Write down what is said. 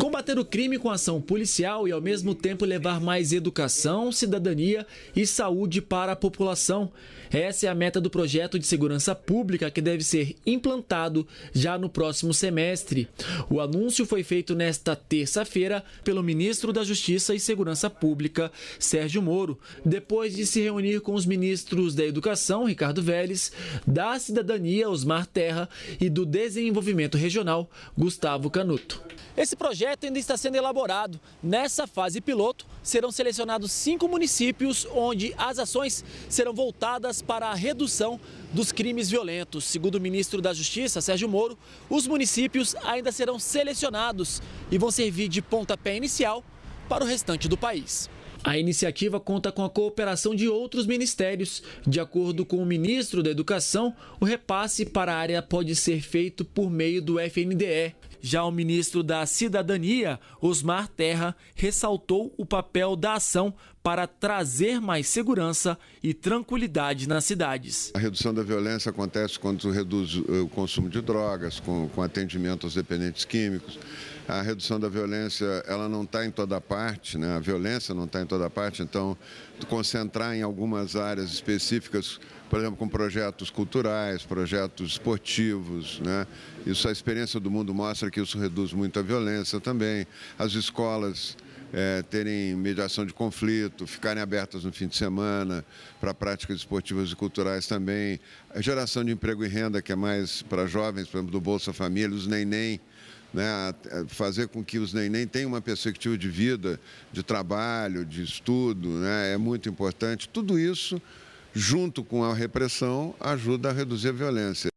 Combater o crime com ação policial e ao mesmo tempo levar mais educação, cidadania e saúde para a população. Essa é a meta do projeto de segurança pública que deve ser implantado já no próximo semestre. O anúncio foi feito nesta terça-feira pelo ministro da Justiça e Segurança Pública, Sérgio Moro, depois de se reunir com os ministros da Educação, Ricardo Vélez, da Cidadania, Osmar Terra e do Desenvolvimento Regional, Gustavo Canuto. Esse projeto ainda está sendo elaborado. Nessa fase piloto, serão selecionados cinco municípios onde as ações serão voltadas para a redução dos crimes violentos. Segundo o ministro da Justiça, Sérgio Moro, os municípios ainda serão selecionados e vão servir de pontapé inicial para o restante do país. A iniciativa conta com a cooperação de outros ministérios. De acordo com o ministro da Educação, o repasse para a área pode ser feito por meio do FNDE. Já o ministro da Cidadania, Osmar Terra, ressaltou o papel da ação para trazer mais segurança e tranquilidade nas cidades. A redução da violência acontece quando reduz o consumo de drogas, com, com atendimento aos dependentes químicos. A redução da violência, ela não está em toda parte, né? a violência não está em toda parte, então concentrar em algumas áreas específicas, por exemplo, com projetos culturais, projetos esportivos, né? Isso a experiência do mundo mostra que isso reduz muito a violência também. As escolas é, terem mediação de conflito, ficarem abertas no fim de semana para práticas esportivas e culturais também. A geração de emprego e renda, que é mais para jovens, por exemplo, do Bolsa Família, os neném. Né, fazer com que os neném tenham uma perspectiva de vida, de trabalho, de estudo, né, é muito importante. Tudo isso, junto com a repressão, ajuda a reduzir a violência.